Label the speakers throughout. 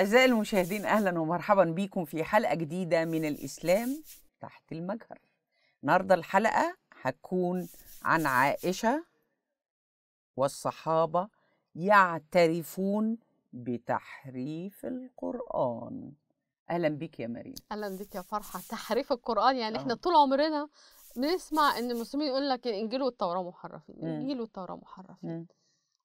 Speaker 1: أعزائي المشاهدين أهلا ومرحبا بكم في حلقة جديدة من الإسلام تحت المجهر النهاردة الحلقة هتكون عن عائشة والصحابة يعترفون بتحريف القرآن أهلا بك يا مريم
Speaker 2: أهلا بك يا فرحة تحريف القرآن يعني أوه. إحنا آه. طول عمرنا بنسمع إن المسلمين يقول لك الإنجيل والتوراة محرفين الإنجيل والتوراة محرفين م.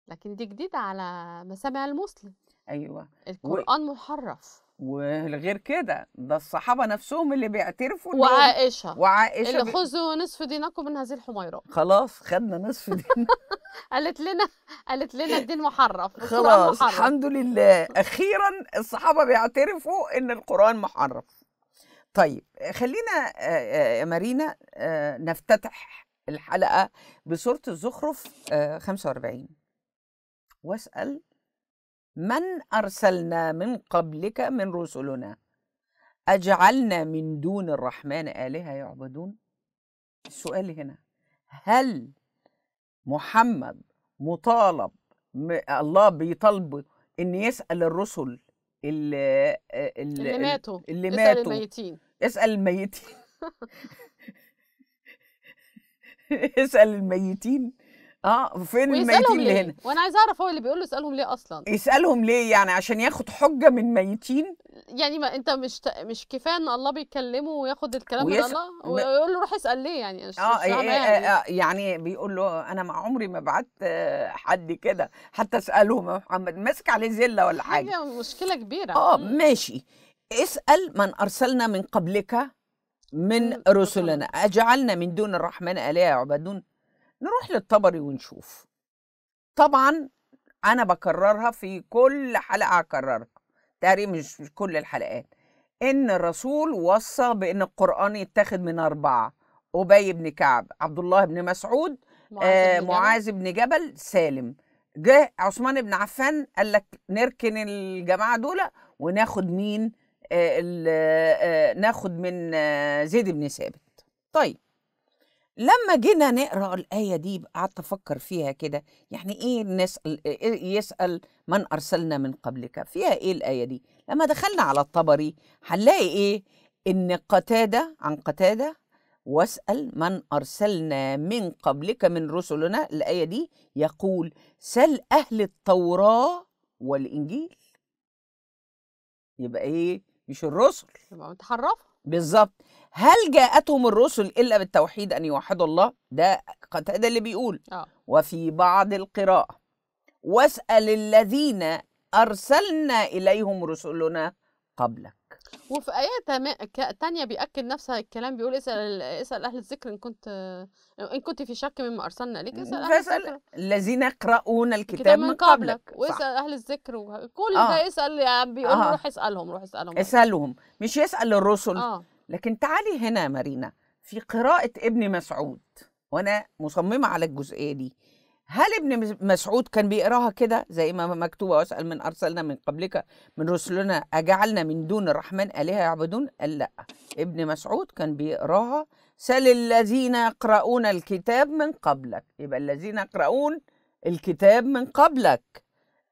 Speaker 2: لكن دي جديدة
Speaker 1: على
Speaker 2: مسامع المسلم
Speaker 1: أيوة القرآن و...
Speaker 2: محرف
Speaker 1: وغير كده ده الصحابه نفسهم اللي بيعترفوا وعائشه وعائشه اللي بي... خذوا
Speaker 2: نصف دينكم من هذه الحميرة
Speaker 1: خلاص خدنا نصف دين
Speaker 2: قالت لنا قالت لنا الدين محرف
Speaker 1: خلاص محرف. الحمد لله اخيرا الصحابه بيعترفوا ان القران محرف طيب خلينا آه، آه، يا مارينا آه، نفتتح الحلقه بصوره الزخرف 45 واسأل من أرسلنا من قبلك من رسلنا أجعلنا من دون الرحمن آلهة يعبدون السؤال هنا هل محمد مطالب الله بيطالبه ان يسال الرسل اللي, اللي, اللي ماتوا اللي ماتوا اسال الميتين اسال الميتين اسال الميتين اه فين الميتين اللي هنا
Speaker 2: وانا عايزه اعرف هو اللي بيقول له اسالهم ليه اصلا
Speaker 1: يسالهم ليه يعني عشان ياخد حجه من ميتين
Speaker 2: يعني ما انت مش ت... مش كفايه ان الله بيكلمه وياخد الكلام ويس... من الله ويقول له روح اسال ليه يعني آه،, آه،, اه يعني.
Speaker 1: آه يعني بيقول له انا مع عمري ما بعت آه، حد كده حتى اساله محمد ماسك عليه زله ولا حاجه حاجه مشكله كبيره اه ماشي اسال من ارسلنا من قبلك من رسلنا اجعلنا من دون الرحمن الهه يعبدون نروح للطبري ونشوف طبعا انا بكررها في كل حلقه هكررها تقريبا مش كل الحلقات ان الرسول وصى بان القران يتاخد من اربعه ابي بن كعب عبد الله بن مسعود معاذ آه، بن, معاذ بن جبل سالم جه عثمان بن عفان قال لك نركن الجماعه دول وناخد مين آآ آه، آآ آه، ناخد من زيد بن ثابت طيب لما جينا نقرا الايه دي قعدت افكر فيها كده يعني ايه نسال إيه، إيه يسال من ارسلنا من قبلك فيها ايه الايه دي لما دخلنا على الطبري هنلاقي ايه ان قتاده عن قتاده واسال من ارسلنا من قبلك من رسلنا الايه دي يقول سل اهل التوراه والانجيل يبقى ايه مش الرسل يبقى متحرفه بالظبط هل جاءتهم الرسل الا بالتوحيد ان يوحدوا الله ده ده اللي بيقول آه. وفي بعض القراءه واسال الذين ارسلنا اليهم رسلنا قبلك
Speaker 2: وفي آية تانية بيأكد نفس الكلام بيقول اسأل اسأل أهل الذكر إن كنت إن كنت في شك مما أرسلنا إليك اسأل أهل الذكر
Speaker 1: الذين يقرؤون الكتاب من قبلك, قبلك. واسأل
Speaker 2: أهل الذكر كل آه. ده اسأل يعني بيقول آه. روح اسألهم روح اسألهم
Speaker 1: اسألهم مش يسأل الرسل آه. لكن تعالي هنا مارينا في قراءة ابن مسعود وأنا مصممة على الجزئية دي هل ابن مسعود كان بيقراها كده زي ما مكتوبة واسأل من أرسلنا من قبلك من رسلنا أجعلنا من دون الرحمن آلهة يعبدون قال لا ابن مسعود كان بيقراها سل الذين يقرؤون الكتاب من قبلك يبقى الذين يقرؤون الكتاب من قبلك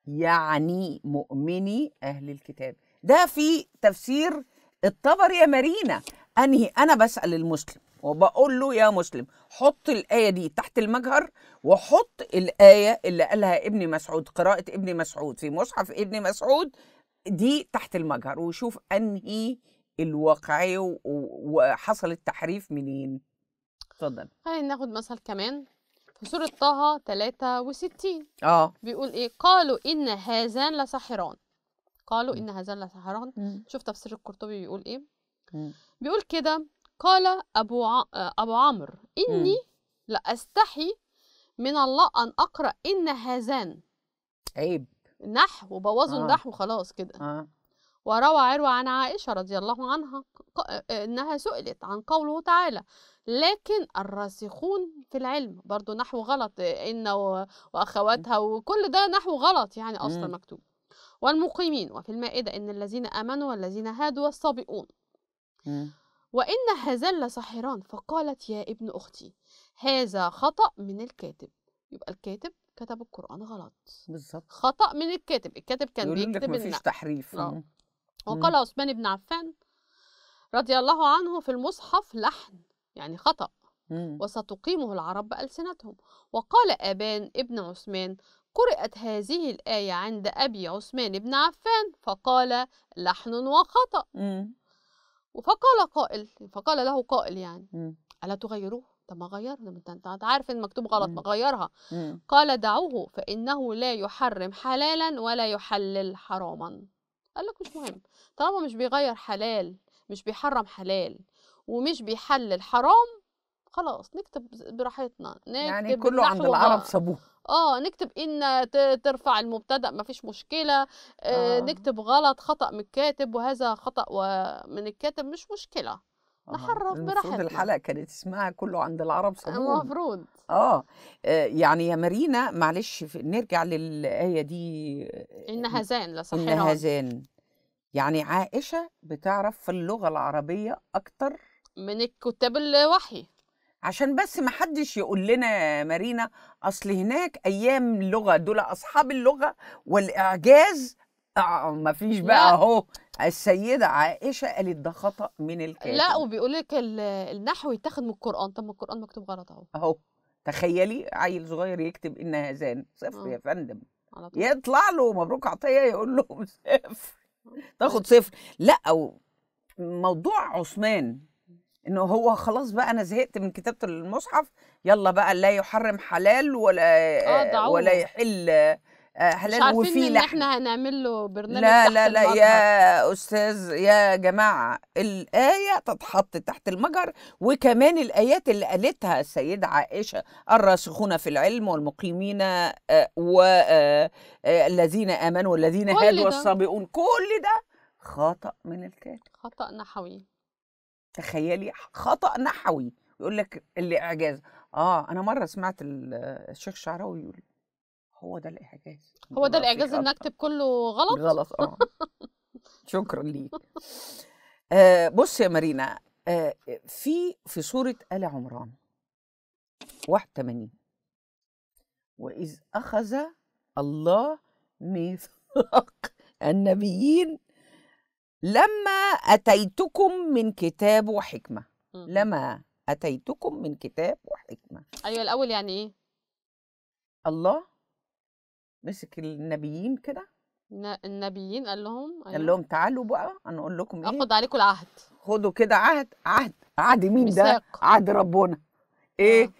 Speaker 1: يعني مؤمني أهل الكتاب ده في تفسير الطبر يا مارينا انهي انا بسال المسلم وبقول له يا مسلم حط الايه دي تحت المجهر وحط الايه اللي قالها ابن مسعود قراءه ابن مسعود في مصحف ابن مسعود دي تحت المجهر وشوف انهي الواقعيه وحصل التحريف منين اتفضل
Speaker 2: خلينا ناخد مثل كمان في سوره طه 63 اه بيقول ايه قالوا ان هذان لساحران قالوا إن هذا لسحران شوف تفسير القرطبي بيقول إيه بيقول كده قال أبو ع... أبو عمرو إني لأستحي من الله أن أقرأ إن هذان عيب نحو بوظوا آه. النحو خلاص كده آه. وروى عروة عن عائشة رضي الله عنها إنها سئلت عن قوله تعالى لكن الراسخون في العلم برضو نحو غلط إن وأخواتها وكل ده نحو غلط يعني أصلا مكتوب والمقيمين وفي المائدة إن الذين آمنوا والذين هادوا والصابئون وإن هذان لساحران فقالت يا ابن أختي هذا خطأ من الكاتب يبقى الكاتب كتب القرآن غلط بالظبط خطأ من الكاتب الكاتب كان بيكتب مفيش تحريف آه. وقال عثمان بن عفان رضي الله عنه في المصحف لحن يعني خطأ وستقيمه العرب بألسنتهم وقال أبان ابن عثمان قرأت هذه الآية عند أبي عثمان بن عفان فقال لحن وخطأ مم. وفقال قائل فقال له قائل يعني مم. ألا تغيروه طب ما غيرنا انت عارف ان مكتوب غلط ما غيرها مم. قال دعوه فانه لا يحرم حلالا ولا يحلل حراما قال لك مش مهم طالما مش بيغير حلال مش بيحرم حلال ومش بيحلل حرام خلاص نكتب براحتنا يعني نكتب يعني كله عند العرب سابوه اه نكتب ان ترفع المبتدا ما فيش مشكله آه،, آه. نكتب غلط خطا من الكاتب وهذا خطا من الكاتب مش مشكله
Speaker 1: آه، نحرف براحتنا المفروض الحلقه كانت اسمها كله عند العرب صابون آه، المفروض آه. اه يعني يا مارينا معلش نرجع للايه دي ان صحيح لصحيح هزان يعني عائشه بتعرف في اللغه العربيه اكتر من الكتاب الوحي عشان بس ما حدش يقول لنا مارينا اصل هناك ايام لغه دول اصحاب اللغه والاعجاز اه ما فيش بقى اهو السيده عائشه قالت ده خطا من الكاتب لا
Speaker 2: وبيقول لك النحو يتاخد من القران طب ما القران مكتوب غلط اهو
Speaker 1: اهو تخيلي عيل صغير يكتب ان هذان صفر آه. يا فندم يطلع له مبروك عطيه يقول له صفر آه. تاخد صفر لا أو موضوع عثمان انه هو خلاص بقى انا زهقت من كتابه المصحف يلا بقى لا يحرم حلال ولا آه, آه، ولا يحل آه، حلال مش عارفين وفي ان
Speaker 2: احنا هنعمل له برنامج لا تحت لا لا يا
Speaker 1: استاذ يا جماعه الايه تتحط تحت المجر وكمان الايات اللي قالتها السيده عائشه الراسخون في العلم والمقيمين آه، والذين امنوا والذين هادوا والصابئون
Speaker 2: كل ده
Speaker 1: خطا من الكاتب خطا نحوي تخيلي خطا نحوي يقول لك الاعجاز اه انا مره سمعت الشيخ شعراوي يقول هو ده الاعجاز هو ده الاعجاز ان
Speaker 2: اكتب كله غلط غلط
Speaker 1: اه شكرا ليك آه بص يا مارينا آه في في سوره ال عمران 81 واذ اخذ الله ميثاق النبيين لما أتيتكم من كتاب وحكمة إمم، إمم. لما أتيتكم من كتاب وحكمة
Speaker 2: أيوة الأول يعني إيه؟
Speaker 1: الله مسك النبيين كده
Speaker 2: النبيين قال لهم أيوة. قال لهم
Speaker 1: تعالوا بقى انا اقول لكم ايه اخد عليكم العهد خدوا كده عهد عهد عهد مين ده عهد ربنا ايه آه.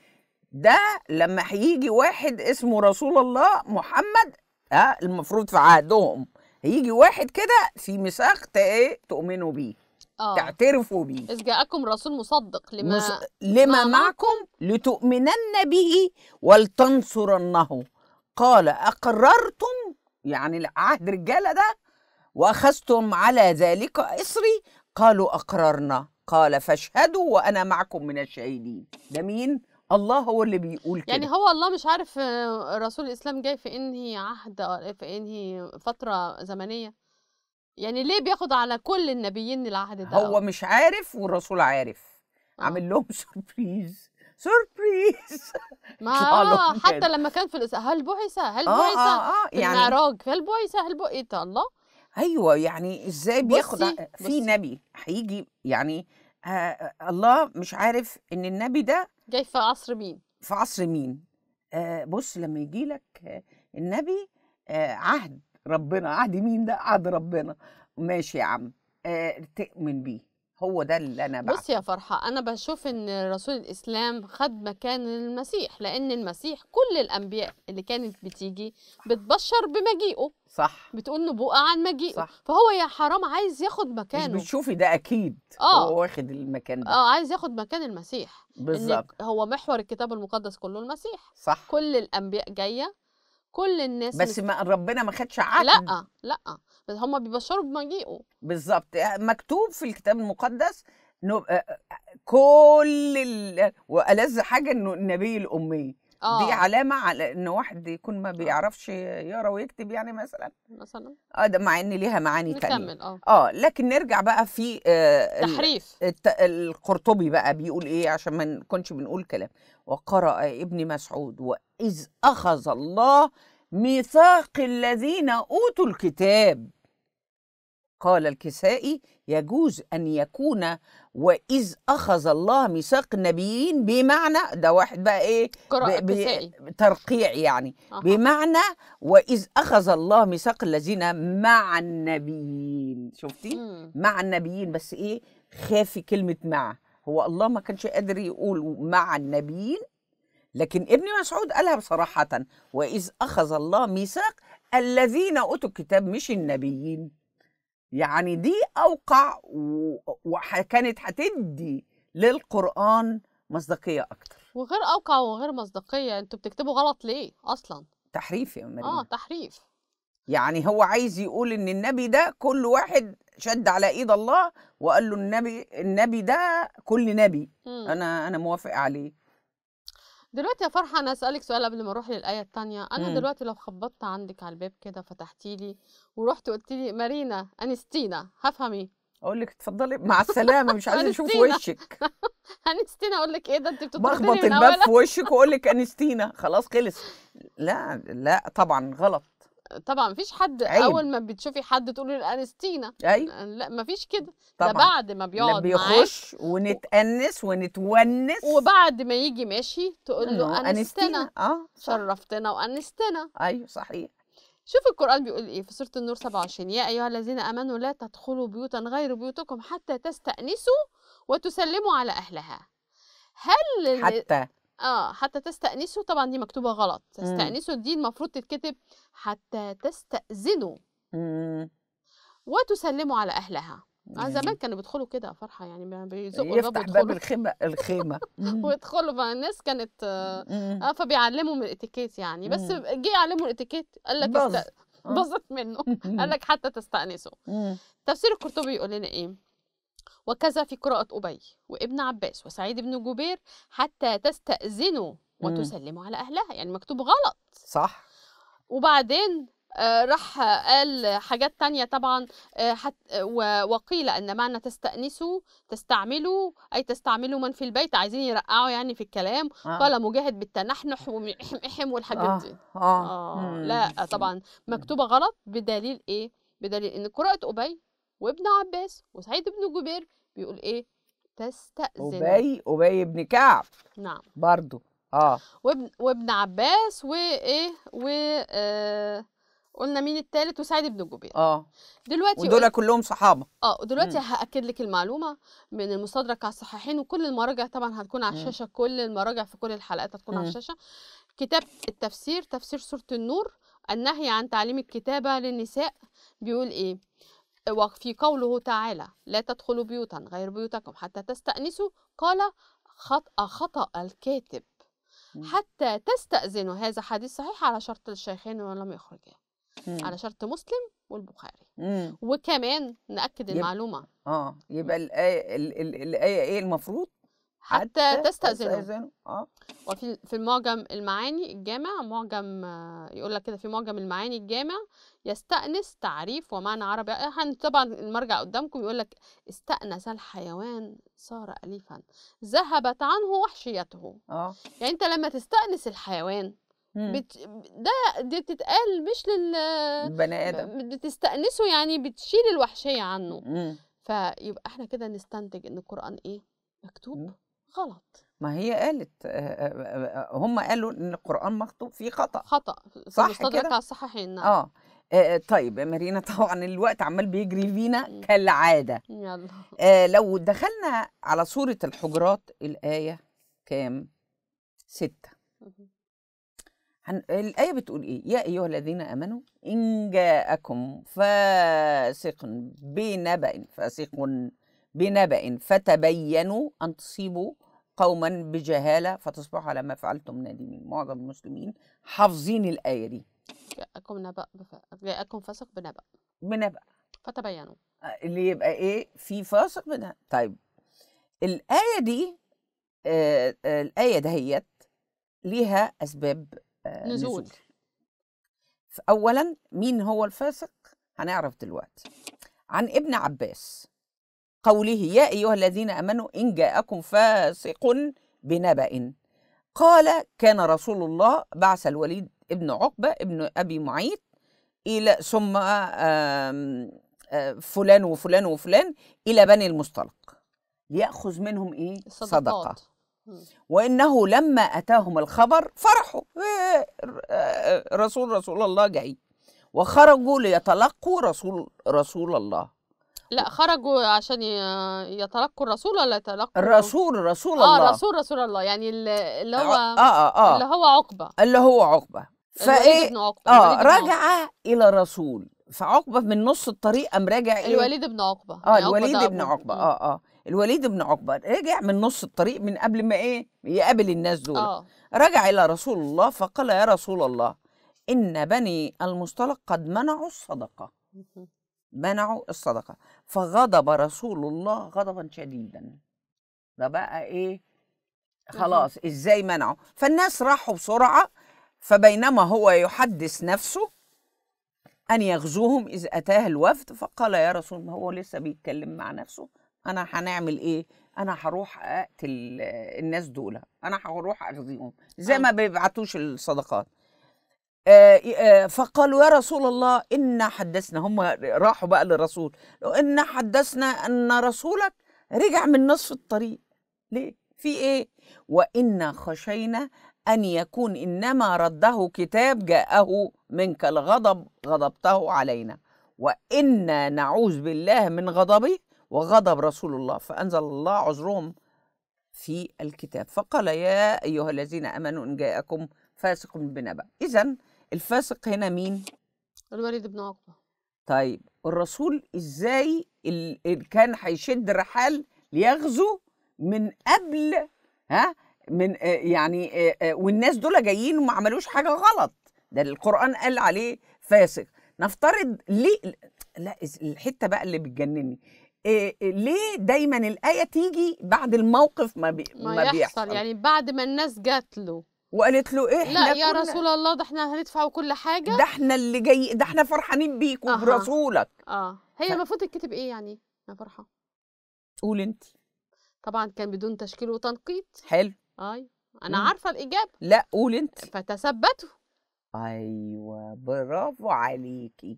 Speaker 1: ده لما هيجي واحد اسمه رسول الله محمد ها آه، المفروض في عهدهم هيجي واحد كده في مساق ايه تؤمنوا بيه آه. تعترفوا بيه
Speaker 2: إذ جاءكم رسول مصدق لما مص... لما معكم
Speaker 1: لتؤمنن به ولتنصرنه قال أقررتم يعني عهد رجالة ده وأخذتم على ذلك إصري قالوا أقررنا قال فاشهدوا وأنا معكم من الشهيدين ده مين؟ الله هو اللي بيقول كده يعني
Speaker 2: هو الله مش عارف آه، رسول الاسلام جاي في انهي عهد في انهي فتره زمنيه يعني ليه بياخد على كل النبيين العهد ده هو
Speaker 1: مش عارف والرسول عارف آه. عامل لهم سربريز سربريز ما آه حتى
Speaker 2: لما كان في الإس... هل بعث هل آه بعث آه آه في يعني المعراج هل بعث هل بعث إيه الله
Speaker 1: ايوه يعني ازاي بياخد بصي. في بصي. نبي هيجي يعني آه،, آه الله مش عارف ان النبي ده جاي في عصر مين في عصر مين آه بص لما يجي لك النبي آه عهد ربنا عهد مين ده عهد ربنا ماشي يا عم آه تؤمن بيه هو ده اللي انا بص يا
Speaker 2: فرحه انا بشوف ان رسول الاسلام خد مكان المسيح لان المسيح كل الانبياء اللي كانت بتيجي بتبشر بمجيئه صح بتقول نبوءه عن مجيئه صح. فهو يا حرام عايز ياخد مكانه مش
Speaker 1: بتشوفي ده اكيد آه. هو واخد المكان ده اه
Speaker 2: عايز ياخد مكان المسيح بالظبط هو محور الكتاب المقدس كله المسيح صح كل الانبياء جايه كل الناس بس ما
Speaker 1: ربنا ما خدش عقد لا
Speaker 2: لا بس هم بيبشروا بمجيئه
Speaker 1: بالظبط آه، مكتوب في الكتاب المقدس آه، آه، كل ال... والذ حاجه انه النبي الامي آه. دي علامه على ان واحد يكون ما بيعرفش يقرا ويكتب يعني مثلا مثلا اه ده مع ان ليها معاني ثانيه نكمل اه اه لكن نرجع بقى في آه تحريف الت... القرطبي بقى بيقول ايه عشان ما نكونش بنقول كلام وقرأ ابن مسعود واذ اخذ الله ميثاق الذين أوتوا الكتاب قال الكسائي يجوز أن يكون وإذ أخذ الله ميثاق النبيين بمعنى ده واحد بقى إيه قراءة كسائي ترقيع يعني أه. بمعنى وإذ أخذ الله ميثاق الذين مع النبيين شفتي مع النبيين بس إيه خافي كلمة مع هو الله ما كانش قادر يقول مع النبيين لكن ابن مسعود قالها بصراحة وإذ أخذ الله ميثاق الذين أوتوا الكتاب مش النبيين يعني دي أوقع وكانت هتدي للقرآن مصداقية أكتر
Speaker 2: وغير أوقع وغير مصداقية أنتوا بتكتبوا غلط ليه أصلا
Speaker 1: تحريف يا مريم آه تحريف يعني هو عايز يقول ان النبي ده كل واحد شد على ايد الله وقال له النبي النبي ده كل نبي م. انا انا موافق عليه
Speaker 2: دلوقتي يا فرحة أنا أسألك سؤال قبل ما أروح للآية الثانيه أنا مم. دلوقتي لو خبطت عندك على الباب كده فتحتي لي ورحت قلت لي مارينا أنستينا هفهم إيه؟ أقول لك اتفضلي مع السلامة مش عايزة أشوف وشك أنستينا أقول لك إيه ده أنت بتطردني بخبط الباب في وشك
Speaker 1: وأقول لك أنستينا خلاص خلص لا لا طبعا غلط
Speaker 2: طبعا مفيش حد عيب. اول ما بتشوفي حد تقولي له انستينا أيوة. لا مفيش كده ده بعد ما بيقعد بيخش
Speaker 1: ونتأنس ونتونس
Speaker 2: وبعد ما يجي ماشي تقول له أيوه، أنستينا. اه شرفتنا وانستنا ايوه صحيح شوف القرآن بيقول إيه في سورة النور 27 يا أيها الذين آمنوا لا تدخلوا بيوتا غير بيوتكم حتى تستأنسوا وتسلموا على أهلها هل حتى اه حتى تستأنسوا طبعا دي مكتوبة غلط إمم. تستأنسوا دي المفروض تتكتب حتى تستأذنوا إمم. وتسلموا على أهلها آه يعني زمان كانوا بيدخلوا كده فرحة يعني بيزقوا يفتح باب
Speaker 1: الخيمة الخيمة إمم.
Speaker 2: ويدخلوا بقى الناس كانت اه فبيعلموا من الاتيكيت يعني بس جه يعلموا الاتيكيت قال لك بظت آه. منه قال لك حتى تستأنسوا تفسير القرطبي يقول لنا ايه؟ وكذا في قراءة أبي وابن عباس وسعيد بن جبير حتى تستأذنوا إمم. وتسلموا على أهلها يعني مكتوب غلط صح وبعدين آه، راح قال حاجات تانية طبعا آه، حت وقيل أن معنى تستأنسوا تستعملوا أي تستعملوا من في البيت عايزين يرقعوا يعني في الكلام آه. قال مجاهد بالتنحنح وإحم إحم والحاجات آه. دي آه. آه. إمم، لا طبعا إمم. مكتوبة غلط بدليل إيه؟ بدليل ان قراءه ابي وابن عباس وسعيد بن جبير بيقول ايه تستأذن أبي
Speaker 1: أبي بن كعب نعم برضو اه
Speaker 2: وابن وابن عباس وايه و آه قلنا مين الثالث وسعيد بن جبير اه دلوقتي ودول كلهم صحابه اه ودلوقتي هاكد لك المعلومه من المستدرك على الصحيحين وكل المراجع طبعا هتكون على الشاشه كل المراجع في كل الحلقات هتكون مم. على الشاشه كتاب التفسير تفسير سوره النور النهي عن تعليم الكتابه للنساء بيقول ايه وفي قوله تعالى لا تدخلوا بيوتا غير بيوتكم حتى تستأنسوا قال خطأ خطأ الكاتب حتى تستأذنوا هذا حديث صحيح على شرط الشيخين ولم يخرجاه على شرط مسلم والبخاري وكمان نأكد المعلومة
Speaker 1: اه يبقى الآية الآية إيه المفروض حتى, حتى تستأذنوا تستأذن. اه وفي
Speaker 2: في المعجم المعاني الجامع معجم يقول لك كده في معجم المعاني الجامع يستأنس تعريف ومعنى عربي آه، طبعا المرجع قدامكم يقول لك استأنس الحيوان صار أليفا ذهبت عنه وحشيته اه يعني انت لما تستأنس الحيوان بت... ده دي بتتقال مش لل بني ادم بتستأنسه يعني بتشيل الوحشية عنه مم. فيبقى احنا كده نستنتج ان القرآن ايه مكتوب مم. غلط
Speaker 1: ما هي قالت آه، آه، آه، هم قالوا ان القران مخطوط فيه خطا خطا صح كده على
Speaker 2: الصحيحين اه
Speaker 1: طيب مارينا طبعا الوقت عمال بيجري فينا كالعاده يلا آه لو دخلنا على سوره الحجرات الايه كام ستة عن الآية بتقول إيه؟ يا أيها الذين آمنوا إن جاءكم فاسق بنبأ فاسق بنبأ فتبينوا أن تصيبوا قوما بجهاله فتصبحوا على ما فعلتم نادمين معظم المسلمين حافظين الايه دي جاءكم
Speaker 2: نبأ بف... جاءكم فسق بنبأ بنبأ فتبينوا
Speaker 1: آه، اللي يبقى ايه في فاسق بنبأ طيب الايه دي آه, آه، الايه دهيت ليها اسباب آه نزول, نزول. اولا مين هو الفاسق هنعرف دلوقتي عن ابن عباس قوله يا أيها الذين أمنوا إن جاءكم فاسق بنبأ قال كان رسول الله بعث الوليد ابن عقبة ابن أبي معيط إلى ثم فلان وفلان وفلان إلى بني المصطلق ليأخذ منهم إيه؟ صدقات. صدقة وإنه لما أتاهم الخبر فرحوا إيه، رسول رسول الله جاي وخرجوا ليتلقوا رسول رسول الله
Speaker 2: لا خرجوا عشان يتلقوا الرسول ولا يتلقوا الرسول
Speaker 1: رسول آه، الله اه رسول
Speaker 2: رسول الله يعني اللي هو آه آه آه اللي هو عقبه
Speaker 1: اللي هو عقبه فايه عقبة. اه رجع الى رسول فعقبه من نص الطريق قام راجع إيه؟ الوليد
Speaker 2: بن عقبه اه الوليد بن عقبه اه
Speaker 1: اه الوليد بن عقبه رجع من نص الطريق من قبل ما ايه يقابل الناس دول آه. رجع الى رسول الله فقال يا رسول الله ان بني المصطلق قد منعوا الصدقه منعوا الصدقة فغضب رسول الله غضبا شديدا ده بقى ايه خلاص ازاي منعوا فالناس راحوا بسرعة فبينما هو يحدث نفسه أن يغزوهم إذ أتاه الوفد فقال يا رسول ما هو لسه بيتكلم مع نفسه أنا هنعمل إيه أنا هروح أقتل الناس دول أنا هروح أغزيهم زي أيوه. ما بيبعتوش الصدقات آه، آه، فقالوا يا رسول الله إنا حدثنا هم راحوا بقى للرسول إنا حدثنا أن رسولك رجع من نصف الطريق ليه في إيه وإنا خشينا أن يكون إنما رده كتاب جاءه منك الغضب غضبته علينا وإنا نعوذ بالله من غضبه وغضب رسول الله فأنزل الله عذرهم في الكتاب فقال يا أيها الذين آمنوا إن جاءكم فاسق بنبأ إذا الفاسق هنا مين؟ الوليد بن عقبة طيب الرسول ازاي اللي كان هيشد الرحال ليغزو من قبل ها من آه، يعني آه، آه، والناس دول جايين وما عملوش حاجه غلط ده القران قال عليه فاسق نفترض ليه لا الحته بقى اللي بتجنني ليه دايما الايه تيجي بعد الموقف ما, بي ما, ما يحصل بيحصل يعني
Speaker 2: بعد ما الناس جات له
Speaker 1: وقالت له ايه لا يا رسول
Speaker 2: الله ده احنا هندفع كل حاجه ده
Speaker 1: احنا اللي جاي ده احنا فرحانين بيك وبرسولك
Speaker 2: اه هي المفروض ف... تتكتب ايه يعني انا فرحه قول انت طبعا كان بدون تشكيل وتنقيط حلو ايوه انا مم. عارفه الاجابه
Speaker 1: لا قول انت فتثبتوا ايوه برافو عليكي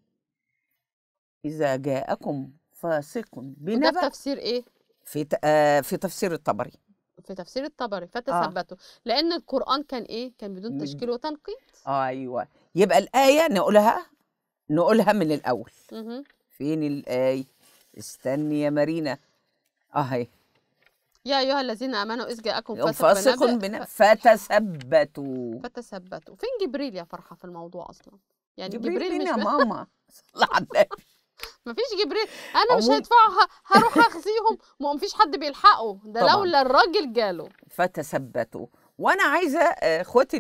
Speaker 1: اذا جاءكم فاسق بنبأ ده تفسير ايه في ت... آه في تفسير الطبري
Speaker 2: في تفسير الطبري فتثبتوا آه. لان القران كان ايه كان بدون تشكيل وتنقيط
Speaker 1: اه ايوه يبقى الايه نقولها نقولها من الاول مه. فين الايه استني يا مارينا اهي
Speaker 2: يا ايها الذين امنوا اذ جاءكم فاسق بنبأ
Speaker 1: فتثبتوا
Speaker 2: فتثبتوا فين جبريل يا فرحه في الموضوع اصلا يعني جبريل, جبريل مش يا ماما
Speaker 1: صلى على
Speaker 2: النبي مفيش جبريل انا مش هدفعه هروح اخزيهم ما مفيش حد بيلحقه ده لولا الراجل جاله
Speaker 1: فتثبتوا وانا عايزه آه، اخواتي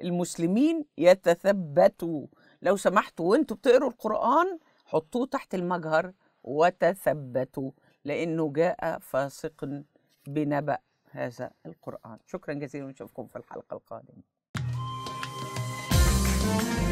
Speaker 1: المسلمين يتثبتوا لو سمحتوا وانتوا بتقروا القران حطوه تحت المجهر وتثبتوا لانه جاء فاسق بنبأ هذا القرآن شكرا جزيلا ونشوفكم في الحلقة القادمة